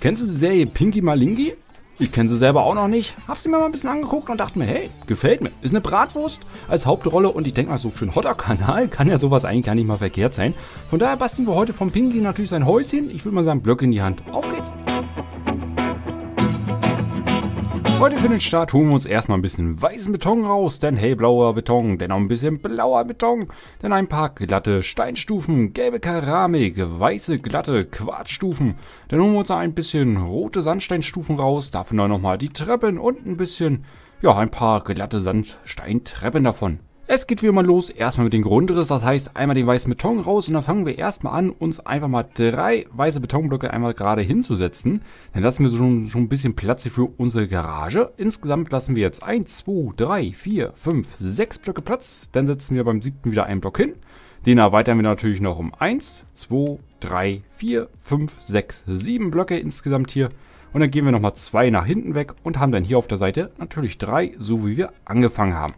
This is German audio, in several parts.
Kennst du die Serie Pinky Malingi? Ich kenne sie selber auch noch nicht. Hab sie mir mal ein bisschen angeguckt und dachte mir, hey, gefällt mir. Ist eine Bratwurst als Hauptrolle und ich denke mal, so für einen Hotter-Kanal kann ja sowas eigentlich gar nicht mal verkehrt sein. Von daher basteln wir heute vom Pinky natürlich sein Häuschen. Ich würde mal sagen, Blöcke in die Hand. Auf geht's! Heute für den Start holen wir uns erstmal ein bisschen weißen Beton raus, denn hey, blauer Beton, denn auch ein bisschen blauer Beton, denn ein paar glatte Steinstufen, gelbe Keramik, weiße glatte Quarzstufen, dann holen wir uns ein bisschen rote Sandsteinstufen raus, dafür noch nochmal die Treppen und ein bisschen, ja, ein paar glatte Sandsteintreppen davon. Es geht wie immer los, erstmal mit dem Grundriss, das heißt einmal den weißen Beton raus und dann fangen wir erstmal an, uns einfach mal drei weiße Betonblöcke einmal gerade hinzusetzen. Dann lassen wir schon, schon ein bisschen Platz hier für unsere Garage. Insgesamt lassen wir jetzt 1, 2, 3, 4, 5, 6 Blöcke Platz. Dann setzen wir beim siebten wieder einen Block hin. Den erweitern wir natürlich noch um 1, 2, 3, 4, 5, 6, 7 Blöcke insgesamt hier. Und dann gehen wir nochmal zwei nach hinten weg und haben dann hier auf der Seite natürlich drei, so wie wir angefangen haben.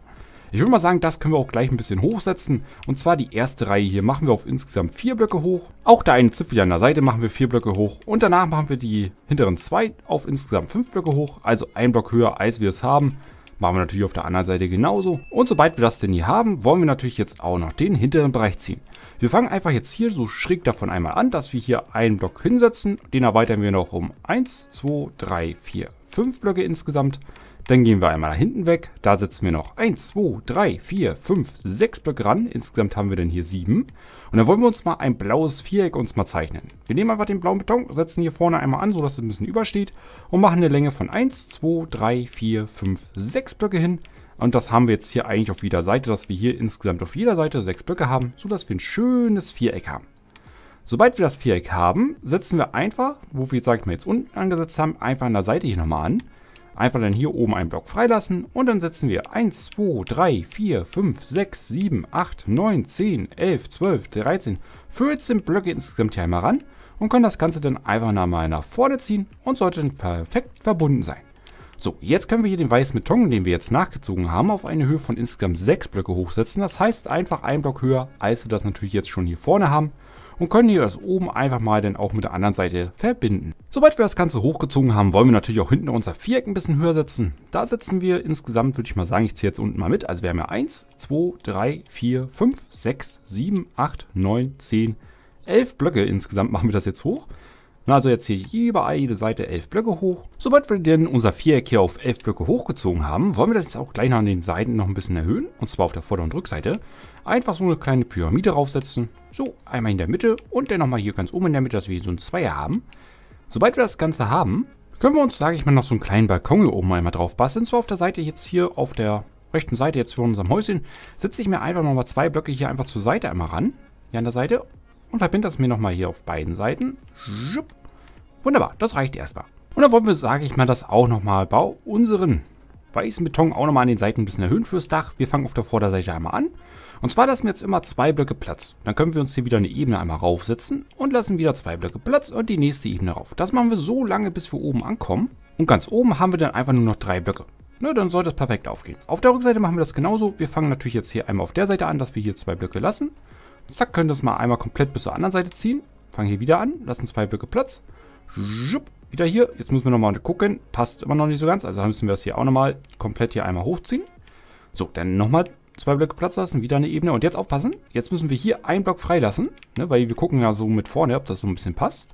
Ich würde mal sagen, das können wir auch gleich ein bisschen hochsetzen. Und zwar die erste Reihe hier machen wir auf insgesamt vier Blöcke hoch. Auch der eine Zipfel hier an der Seite machen wir vier Blöcke hoch. Und danach machen wir die hinteren zwei auf insgesamt fünf Blöcke hoch. Also ein Block höher, als wir es haben. Machen wir natürlich auf der anderen Seite genauso. Und sobald wir das denn hier haben, wollen wir natürlich jetzt auch noch den hinteren Bereich ziehen. Wir fangen einfach jetzt hier so schräg davon einmal an, dass wir hier einen Block hinsetzen. Den erweitern wir noch um 1, 2, 3, 4, 5 Blöcke insgesamt. Dann gehen wir einmal nach hinten weg. Da setzen wir noch 1, 2, 3, 4, 5, 6 Blöcke ran. Insgesamt haben wir dann hier 7. Und dann wollen wir uns mal ein blaues Viereck uns mal zeichnen. Wir nehmen einfach den blauen Beton, setzen hier vorne einmal an, sodass es ein bisschen übersteht. Und machen eine Länge von 1, 2, 3, 4, 5, 6 Blöcke hin. Und das haben wir jetzt hier eigentlich auf jeder Seite, dass wir hier insgesamt auf jeder Seite 6 Blöcke haben, sodass wir ein schönes Viereck haben. Sobald wir das Viereck haben, setzen wir einfach, wo wir, sag ich mal, jetzt unten angesetzt haben, einfach an der Seite hier nochmal an Einfach dann hier oben einen Block freilassen und dann setzen wir 1, 2, 3, 4, 5, 6, 7, 8, 9, 10, 11, 12, 13, 14 Blöcke insgesamt hier einmal ran und können das Ganze dann einfach nochmal nach vorne ziehen und sollte dann perfekt verbunden sein. So, jetzt können wir hier den weißen Beton, den wir jetzt nachgezogen haben, auf eine Höhe von insgesamt 6 Blöcke hochsetzen. Das heißt einfach einen Block höher, als wir das natürlich jetzt schon hier vorne haben und können hier das oben einfach mal dann auch mit der anderen Seite verbinden. Sobald wir das Ganze hochgezogen haben, wollen wir natürlich auch hinten unser Viereck ein bisschen höher setzen. Da setzen wir insgesamt, würde ich mal sagen, ich ziehe jetzt unten mal mit. Also wir haben ja 1, 2, 3, 4, 5, 6, 7, 8, 9, 10, 11 Blöcke insgesamt machen wir das jetzt hoch. Also jetzt hier überall jede Seite 11 Blöcke hoch. Sobald wir denn unser Viereck hier auf 11 Blöcke hochgezogen haben, wollen wir das jetzt auch gleich an den Seiten noch ein bisschen erhöhen. Und zwar auf der Vorder- und Rückseite. Einfach so eine kleine Pyramide draufsetzen. So, einmal in der Mitte und dann nochmal hier ganz oben in der Mitte, dass wir hier so ein Zweier haben. Sobald wir das Ganze haben, können wir uns, sage ich mal, noch so einen kleinen Balkon hier oben einmal drauf basteln. Zwar auf der Seite jetzt hier, auf der rechten Seite jetzt vor unserem Häuschen, setze ich mir einfach nochmal zwei Blöcke hier einfach zur Seite einmal ran. Hier an der Seite. Und verbinde das mir nochmal hier auf beiden Seiten. Wunderbar, das reicht erstmal. Und dann wollen wir, sage ich mal, das auch nochmal bei unseren weißen Beton auch nochmal an den Seiten ein bisschen erhöhen fürs Dach. Wir fangen auf der Vorderseite einmal an. Und zwar lassen wir jetzt immer zwei Blöcke Platz. Dann können wir uns hier wieder eine Ebene einmal raufsetzen und lassen wieder zwei Blöcke Platz und die nächste Ebene rauf. Das machen wir so lange, bis wir oben ankommen. Und ganz oben haben wir dann einfach nur noch drei Blöcke. Ne, dann sollte das perfekt aufgehen. Auf der Rückseite machen wir das genauso. Wir fangen natürlich jetzt hier einmal auf der Seite an, dass wir hier zwei Blöcke lassen. Zack, können das mal einmal komplett bis zur anderen Seite ziehen. Fangen hier wieder an, lassen zwei Blöcke Platz. Schupp, wieder hier. Jetzt müssen wir nochmal gucken. Passt immer noch nicht so ganz. Also müssen wir das hier auch nochmal komplett hier einmal hochziehen. So, dann nochmal Zwei Blöcke Platz lassen, wieder eine Ebene. Und jetzt aufpassen. Jetzt müssen wir hier einen Block freilassen. Ne, weil wir gucken ja so mit vorne, ob das so ein bisschen passt.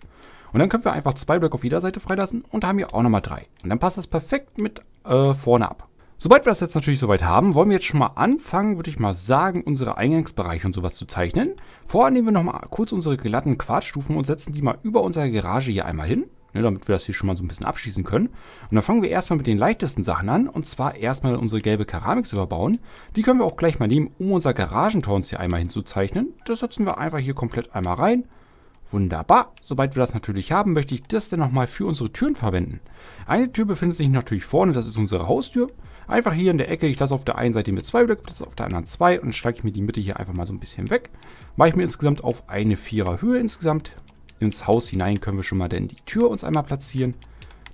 Und dann können wir einfach zwei Blöcke auf jeder Seite freilassen und haben hier auch nochmal drei. Und dann passt das perfekt mit äh, vorne ab. Sobald wir das jetzt natürlich soweit haben, wollen wir jetzt schon mal anfangen, würde ich mal sagen, unsere Eingangsbereiche und sowas zu zeichnen. Vorher nehmen wir nochmal kurz unsere glatten Quarzstufen und setzen die mal über unsere Garage hier einmal hin ne, damit wir das hier schon mal so ein bisschen abschließen können. Und dann fangen wir erstmal mit den leichtesten Sachen an und zwar erstmal unsere gelbe Keramik zu verbauen. Die können wir auch gleich mal nehmen, um unser Garagentor uns hier einmal hinzuzeichnen. Das setzen wir einfach hier komplett einmal rein. Wunderbar. Sobald wir das natürlich haben, möchte ich das dann nochmal für unsere Türen verwenden. Eine Tür befindet sich natürlich vorne, das ist unsere Haustür. Einfach hier in der Ecke, ich lasse auf der einen Seite mit zwei Blöcke, auf der anderen zwei und dann schlage ich mir die Mitte hier einfach mal so ein bisschen weg. Mache ich mir insgesamt auf eine Vierer Höhe insgesamt ins Haus hinein können wir schon mal denn die Tür uns einmal platzieren.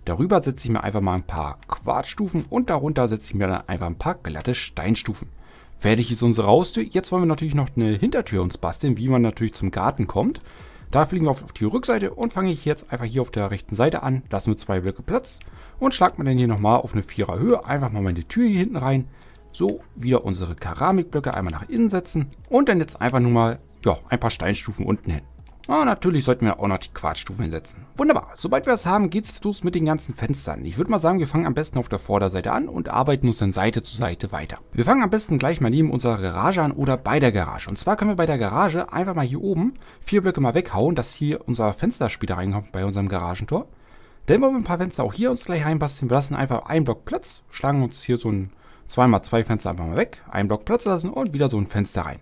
Darüber setze ich mir einfach mal ein paar Quarzstufen und darunter setze ich mir dann einfach ein paar glatte Steinstufen. Fertig ist unsere Haustür. Jetzt wollen wir natürlich noch eine Hintertür uns basteln, wie man natürlich zum Garten kommt. Da fliegen wir auf die Rückseite und fange ich jetzt einfach hier auf der rechten Seite an, lassen wir zwei Blöcke Platz und schlagen wir dann hier nochmal auf eine Vierer Höhe einfach mal meine Tür hier hinten rein. So, wieder unsere Keramikblöcke einmal nach innen setzen und dann jetzt einfach nur mal ja, ein paar Steinstufen unten hin. Ah, natürlich sollten wir auch noch die Quarzstufen hinsetzen. Wunderbar. Sobald wir das haben, geht es los mit den ganzen Fenstern. Ich würde mal sagen, wir fangen am besten auf der Vorderseite an und arbeiten uns dann Seite zu Seite weiter. Wir fangen am besten gleich mal neben unserer Garage an oder bei der Garage. Und zwar können wir bei der Garage einfach mal hier oben vier Blöcke mal weghauen, dass hier unser Fensterspieler reinkommt bei unserem Garagentor. Dann wollen wir ein paar Fenster auch hier uns gleich reinbasteln. Wir lassen einfach einen Block Platz, schlagen uns hier so ein 2x2 Fenster einfach mal weg, einen Block Platz lassen und wieder so ein Fenster rein.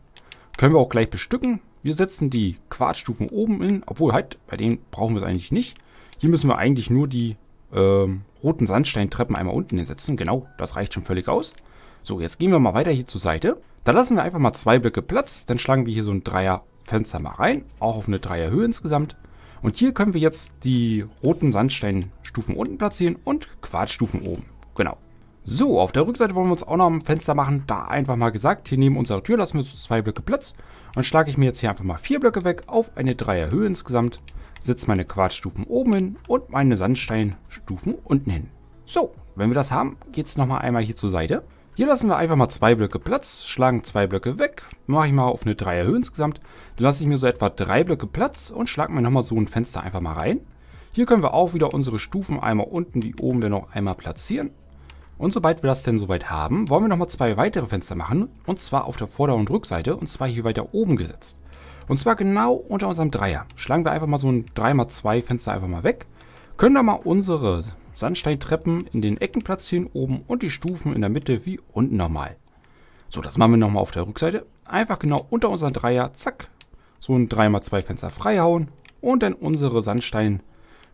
Können wir auch gleich bestücken. Wir setzen die Quarzstufen oben in, obwohl halt, bei denen brauchen wir es eigentlich nicht. Hier müssen wir eigentlich nur die ähm, roten Sandsteintreppen einmal unten hinsetzen. Genau, das reicht schon völlig aus. So, jetzt gehen wir mal weiter hier zur Seite. Da lassen wir einfach mal zwei Blöcke Platz. Dann schlagen wir hier so ein Dreierfenster mal rein. Auch auf eine Dreierhöhe insgesamt. Und hier können wir jetzt die roten Sandsteinstufen unten platzieren und Quarzstufen oben. Genau. So, auf der Rückseite wollen wir uns auch noch ein Fenster machen. Da einfach mal gesagt, hier neben unserer Tür lassen wir so zwei Blöcke Platz. Dann schlage ich mir jetzt hier einfach mal vier Blöcke weg auf eine Dreierhöhe insgesamt. Setze meine Quarzstufen oben hin und meine Sandsteinstufen unten hin. So, wenn wir das haben, geht es nochmal einmal hier zur Seite. Hier lassen wir einfach mal zwei Blöcke Platz, schlagen zwei Blöcke weg, mache ich mal auf eine Dreierhöhe insgesamt. Dann lasse ich mir so etwa drei Blöcke Platz und schlage mir nochmal so ein Fenster einfach mal rein. Hier können wir auch wieder unsere Stufen einmal unten wie oben dann noch einmal platzieren und sobald wir das denn soweit haben, wollen wir nochmal zwei weitere Fenster machen. Und zwar auf der Vorder- und Rückseite. Und zwar hier weiter oben gesetzt. Und zwar genau unter unserem Dreier. Schlagen wir einfach mal so ein 3x2 Fenster einfach mal weg. Können da mal unsere Sandsteintreppen in den Ecken platzieren oben und die Stufen in der Mitte wie unten nochmal. So, das machen wir nochmal auf der Rückseite. Einfach genau unter unseren Dreier, zack, so ein 3x2 Fenster freihauen und dann unsere Sandsteintreppen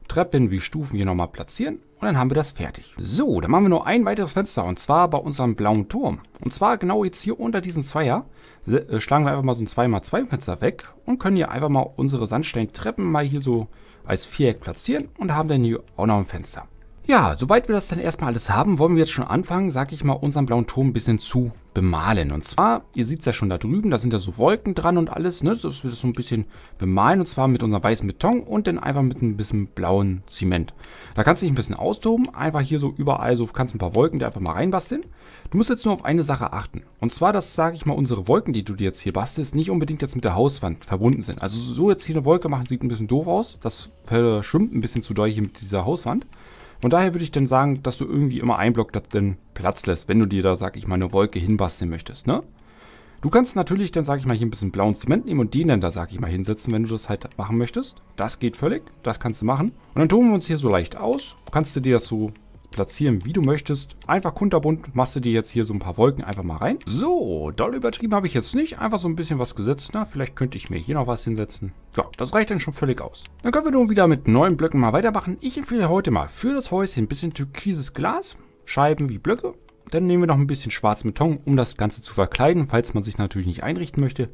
Treppen wie Stufen hier nochmal platzieren und dann haben wir das fertig. So, dann machen wir nur ein weiteres Fenster und zwar bei unserem blauen Turm. Und zwar genau jetzt hier unter diesem Zweier äh, schlagen wir einfach mal so ein 2x2 Fenster weg und können hier einfach mal unsere Sandsteintreppen mal hier so als Viereck platzieren und haben dann hier auch noch ein Fenster. Ja, sobald wir das dann erstmal alles haben, wollen wir jetzt schon anfangen, sag ich mal, unseren blauen Turm ein bisschen zu bemalen. Und zwar, ihr seht es ja schon da drüben, da sind ja so Wolken dran und alles, ne, dass wir das so ein bisschen bemalen. Und zwar mit unserem weißen Beton und dann einfach mit ein bisschen blauen Zement. Da kannst du dich ein bisschen austoben, einfach hier so überall, so kannst ein paar Wolken da einfach mal reinbasteln. Du musst jetzt nur auf eine Sache achten. Und zwar, dass, sage ich mal, unsere Wolken, die du dir jetzt hier bastelst, nicht unbedingt jetzt mit der Hauswand verbunden sind. Also so jetzt hier eine Wolke machen, sieht ein bisschen doof aus. Das verschwimmt ein bisschen zu doll hier mit dieser Hauswand. Von daher würde ich dann sagen, dass du irgendwie immer einen Block da dann Platz lässt, wenn du dir da, sag ich mal, eine Wolke hinbasteln möchtest, ne? Du kannst natürlich dann, sag ich mal, hier ein bisschen blauen Zement nehmen und den dann da, sag ich mal, hinsetzen, wenn du das halt machen möchtest. Das geht völlig, das kannst du machen. Und dann tun wir uns hier so leicht aus, kannst du dir das so platzieren, wie du möchtest. Einfach kunterbunt machst du dir jetzt hier so ein paar Wolken einfach mal rein. So, doll übertrieben habe ich jetzt nicht. Einfach so ein bisschen was gesetzt. Na, ne? vielleicht könnte ich mir hier noch was hinsetzen. Ja, das reicht dann schon völlig aus. Dann können wir nun wieder mit neuen Blöcken mal weitermachen. Ich empfehle heute mal für das Häuschen ein bisschen türkises Glas, Scheiben wie Blöcke. Dann nehmen wir noch ein bisschen schwarzen Beton, um das Ganze zu verkleiden, falls man sich natürlich nicht einrichten möchte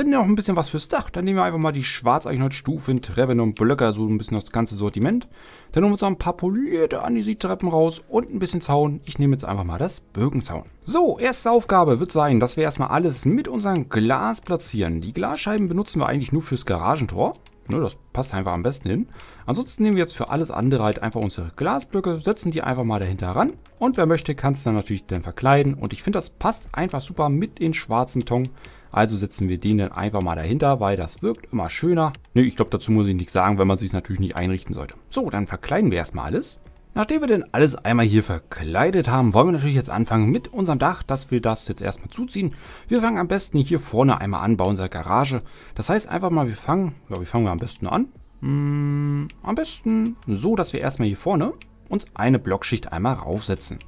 finden ja noch ein bisschen was fürs Dach, dann nehmen wir einfach mal die Schwarzeichenholz, Stufen, Treppen und Blöcker, so also ein bisschen das ganze Sortiment. Dann holen wir uns noch ein paar polierte Anisi-Treppen raus und ein bisschen Zaun. Ich nehme jetzt einfach mal das Birkenzaun. So, erste Aufgabe wird sein, dass wir erstmal alles mit unserem Glas platzieren. Die Glasscheiben benutzen wir eigentlich nur fürs Garagentor. Ne, das passt einfach am besten hin. Ansonsten nehmen wir jetzt für alles andere halt einfach unsere Glasblöcke, setzen die einfach mal dahinter ran. Und wer möchte, kann es dann natürlich dann verkleiden. Und ich finde, das passt einfach super mit den schwarzen Ton. Also setzen wir den dann einfach mal dahinter, weil das wirkt immer schöner. Ne, ich glaube, dazu muss ich nichts sagen, wenn man sich natürlich nicht einrichten sollte. So, dann verkleiden wir erstmal alles. Nachdem wir denn alles einmal hier verkleidet haben, wollen wir natürlich jetzt anfangen mit unserem Dach, dass wir das jetzt erstmal zuziehen. Wir fangen am besten hier vorne einmal an bei unserer Garage. Das heißt einfach mal, wir fangen, ja, wie fangen wir am besten an? Hm, am besten so, dass wir erstmal hier vorne uns eine Blockschicht einmal raufsetzen.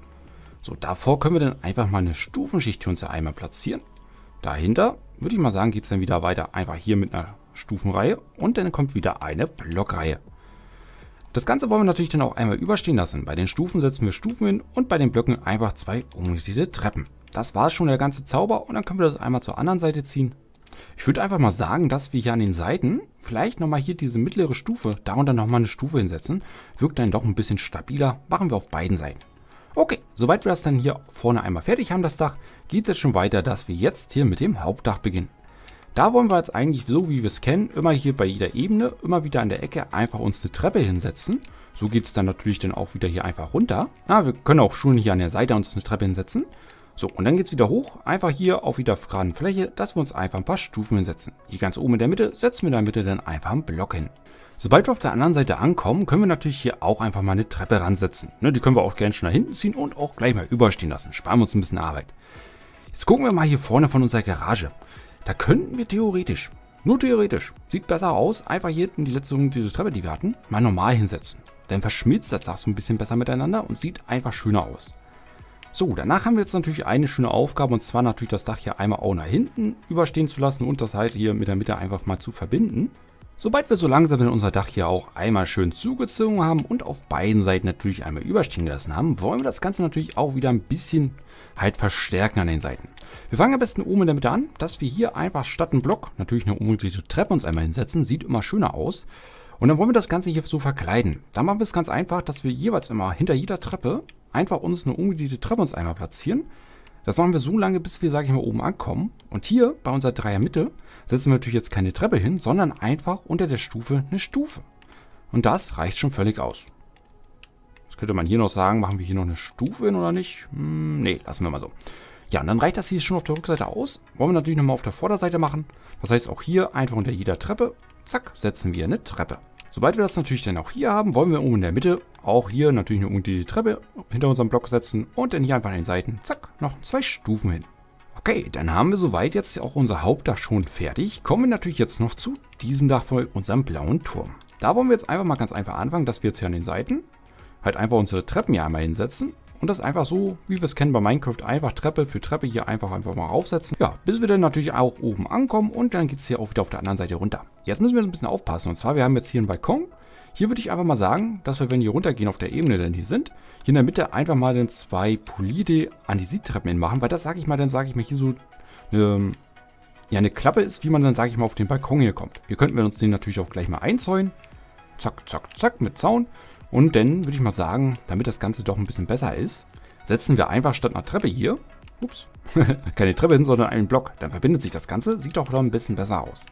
So, davor können wir dann einfach mal eine Stufenschicht hier uns ja einmal platzieren. Dahinter würde ich mal sagen, geht es dann wieder weiter. Einfach hier mit einer Stufenreihe und dann kommt wieder eine Blockreihe. Das Ganze wollen wir natürlich dann auch einmal überstehen lassen. Bei den Stufen setzen wir Stufen hin und bei den Blöcken einfach zwei um diese Treppen. Das war schon der ganze Zauber und dann können wir das einmal zur anderen Seite ziehen. Ich würde einfach mal sagen, dass wir hier an den Seiten vielleicht nochmal hier diese mittlere Stufe, darunter nochmal eine Stufe hinsetzen, wirkt dann doch ein bisschen stabiler. Machen wir auf beiden Seiten. Okay, soweit wir das dann hier vorne einmal fertig haben, das Dach, geht es schon weiter, dass wir jetzt hier mit dem Hauptdach beginnen. Da wollen wir jetzt eigentlich, so wie wir es kennen, immer hier bei jeder Ebene, immer wieder an der Ecke einfach uns eine Treppe hinsetzen. So geht es dann natürlich dann auch wieder hier einfach runter. Ja, wir können auch schon hier an der Seite uns eine Treppe hinsetzen. So, und dann geht es wieder hoch, einfach hier auf wieder geraden Fläche, dass wir uns einfach ein paar Stufen hinsetzen. Hier ganz oben in der Mitte setzen wir in der Mitte dann einfach einen Block hin. Sobald wir auf der anderen Seite ankommen, können wir natürlich hier auch einfach mal eine Treppe ransetzen. Ne, die können wir auch gerne schon nach hinten ziehen und auch gleich mal überstehen lassen. Sparen wir uns ein bisschen Arbeit. Jetzt gucken wir mal hier vorne von unserer Garage. Da könnten wir theoretisch, nur theoretisch, sieht besser aus, einfach hier hinten die letzte diese Treppe, die wir hatten, mal normal hinsetzen. Dann verschmilzt das Dach so ein bisschen besser miteinander und sieht einfach schöner aus. So, danach haben wir jetzt natürlich eine schöne Aufgabe und zwar natürlich das Dach hier einmal auch nach hinten überstehen zu lassen und das halt hier mit der Mitte einfach mal zu verbinden. Sobald wir so langsam in unser Dach hier auch einmal schön zugezogen haben und auf beiden Seiten natürlich einmal überstehen gelassen haben, wollen wir das Ganze natürlich auch wieder ein bisschen halt verstärken an den Seiten. Wir fangen am besten oben in der Mitte an, dass wir hier einfach statt einem Block natürlich eine umgedrehte Treppe uns einmal hinsetzen. Sieht immer schöner aus. Und dann wollen wir das Ganze hier so verkleiden. Dann machen wir es ganz einfach, dass wir jeweils immer hinter jeder Treppe einfach uns eine umgedrehte Treppe uns einmal platzieren. Das machen wir so lange, bis wir, sage ich mal, oben ankommen. Und hier bei unserer Dreiermitte setzen wir natürlich jetzt keine Treppe hin, sondern einfach unter der Stufe eine Stufe. Und das reicht schon völlig aus. Jetzt könnte man hier noch sagen, machen wir hier noch eine Stufe hin oder nicht? Hm, nee, lassen wir mal so. Ja, und dann reicht das hier schon auf der Rückseite aus. Wollen wir natürlich nochmal auf der Vorderseite machen. Das heißt, auch hier einfach unter jeder Treppe, zack, setzen wir eine Treppe. Sobald wir das natürlich dann auch hier haben, wollen wir oben in der Mitte auch hier natürlich nur die Treppe hinter unserem Block setzen und dann hier einfach an den Seiten, zack, noch zwei Stufen hin. Okay, dann haben wir soweit jetzt auch unser Hauptdach schon fertig. Kommen wir natürlich jetzt noch zu diesem Dach von unserem blauen Turm. Da wollen wir jetzt einfach mal ganz einfach anfangen, dass wir jetzt hier an den Seiten halt einfach unsere Treppen hier einmal hinsetzen und das einfach so, wie wir es kennen bei Minecraft, einfach Treppe für Treppe hier einfach einfach mal aufsetzen. Ja, bis wir dann natürlich auch oben ankommen und dann geht es hier auch wieder auf der anderen Seite runter. Jetzt müssen wir ein bisschen aufpassen. Und zwar, wir haben jetzt hier einen Balkon. Hier würde ich einfach mal sagen, dass wir, wenn wir runtergehen auf der Ebene, denn hier sind, hier in der Mitte einfach mal dann zwei polide Antisit-Treppen hinmachen, weil das, sage ich mal, dann sage ich mal hier so eine, ja, eine Klappe ist, wie man dann, sage ich mal, auf den Balkon hier kommt. Hier könnten wir uns den natürlich auch gleich mal einzäunen. Zack, zack, zack, mit Zaun. Und dann würde ich mal sagen, damit das Ganze doch ein bisschen besser ist, setzen wir einfach statt einer Treppe hier, ups, keine Treppe hin, sondern einen Block. Dann verbindet sich das Ganze, sieht auch noch ein bisschen besser aus.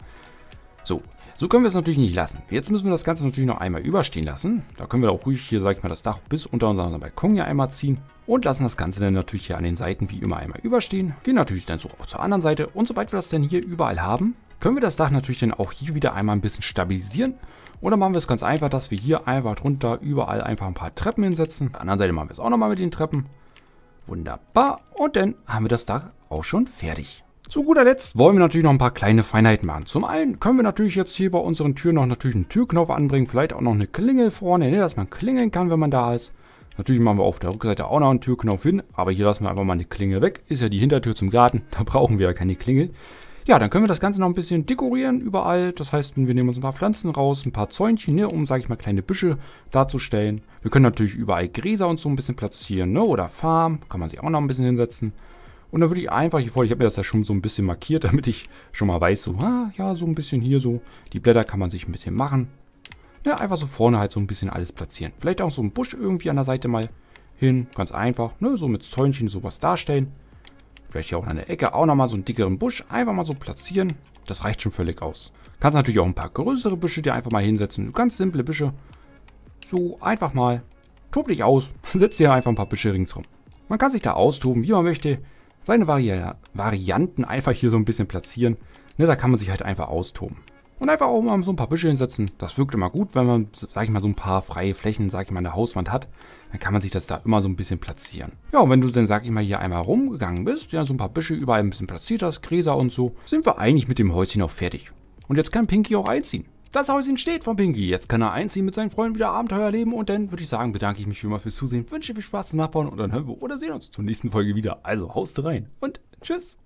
So, so können wir es natürlich nicht lassen. Jetzt müssen wir das Ganze natürlich noch einmal überstehen lassen. Da können wir auch ruhig hier, sag ich mal, das Dach bis unter unseren Balkon hier einmal ziehen. Und lassen das Ganze dann natürlich hier an den Seiten wie immer einmal überstehen. Gehen natürlich dann so auch zur anderen Seite. Und sobald wir das dann hier überall haben, können wir das Dach natürlich dann auch hier wieder einmal ein bisschen stabilisieren. Und dann machen wir es ganz einfach, dass wir hier einfach drunter überall einfach ein paar Treppen hinsetzen. Auf der anderen Seite machen wir es auch nochmal mit den Treppen. Wunderbar. Und dann haben wir das Dach auch schon fertig. Zu guter Letzt wollen wir natürlich noch ein paar kleine Feinheiten machen. Zum einen können wir natürlich jetzt hier bei unseren Türen noch natürlich einen Türknopf anbringen. Vielleicht auch noch eine Klingel vorne, ne, dass man klingeln kann, wenn man da ist. Natürlich machen wir auf der Rückseite auch noch einen Türknopf hin, aber hier lassen wir einfach mal eine Klingel weg. Ist ja die Hintertür zum Garten, da brauchen wir ja keine Klingel. Ja, dann können wir das Ganze noch ein bisschen dekorieren überall. Das heißt, wir nehmen uns ein paar Pflanzen raus, ein paar Zäunchen, ne, um, sage ich mal, kleine Büsche darzustellen. Wir können natürlich überall Gräser und so ein bisschen platzieren, ne, oder Farm. Kann man sich auch noch ein bisschen hinsetzen. Und dann würde ich einfach hier vor, ich habe mir das ja schon so ein bisschen markiert, damit ich schon mal weiß, so, ah, ja, so ein bisschen hier so. Die Blätter kann man sich ein bisschen machen. Ja, ne, einfach so vorne halt so ein bisschen alles platzieren. Vielleicht auch so ein Busch irgendwie an der Seite mal hin. Ganz einfach, ne, so mit Zäunchen sowas darstellen. Vielleicht hier auch an der Ecke auch nochmal so einen dickeren Busch einfach mal so platzieren. Das reicht schon völlig aus. Kannst natürlich auch ein paar größere Büsche dir einfach mal hinsetzen. Ganz simple Büsche. So einfach mal. Tob dich aus. Setz dir einfach ein paar Büsche ringsrum. Man kann sich da austoben, wie man möchte. Seine Vari Varianten einfach hier so ein bisschen platzieren. Ne, da kann man sich halt einfach austoben. Und einfach auch mal so ein paar Büsche hinsetzen. Das wirkt immer gut, wenn man, sag ich mal, so ein paar freie Flächen, sag ich mal, an der Hauswand hat. Dann kann man sich das da immer so ein bisschen platzieren. Ja, und wenn du dann, sag ich mal, hier einmal rumgegangen bist, ja, so ein paar Büsche überall ein bisschen platziert hast, Gräser und so, sind wir eigentlich mit dem Häuschen auch fertig. Und jetzt kann Pinky auch einziehen. Das Häuschen steht von Pinky. Jetzt kann er einziehen mit seinen Freunden wieder Abenteuer erleben. Und dann würde ich sagen, bedanke ich mich wie immer fürs Zusehen, wünsche viel Spaß zum Nachbauen und dann hören wir oder sehen uns zur nächsten Folge wieder. Also haust rein und tschüss.